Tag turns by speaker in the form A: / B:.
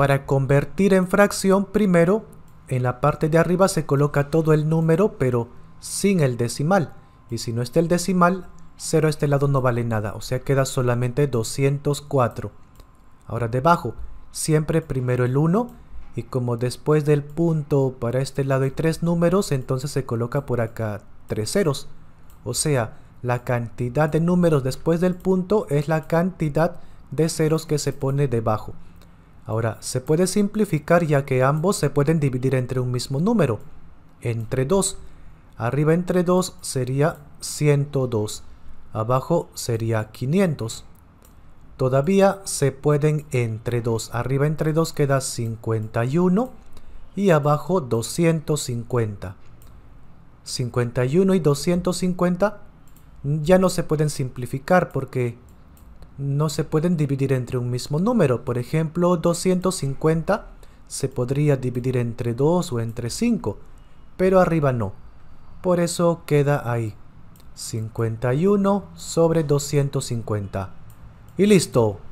A: Para convertir en fracción, primero en la parte de arriba se coloca todo el número, pero sin el decimal. Y si no está el decimal, 0 a este lado no vale nada, o sea queda solamente 204. Ahora debajo, siempre primero el 1, y como después del punto para este lado hay 3 números, entonces se coloca por acá 3 ceros. O sea, la cantidad de números después del punto es la cantidad de ceros que se pone debajo. Ahora, se puede simplificar ya que ambos se pueden dividir entre un mismo número, entre 2. Arriba entre 2 sería 102, abajo sería 500. Todavía se pueden entre 2, arriba entre 2 queda 51 y abajo 250. 51 y 250 ya no se pueden simplificar porque no se pueden dividir entre un mismo número. Por ejemplo, 250 se podría dividir entre 2 o entre 5, pero arriba no. Por eso queda ahí. 51 sobre 250. Y listo.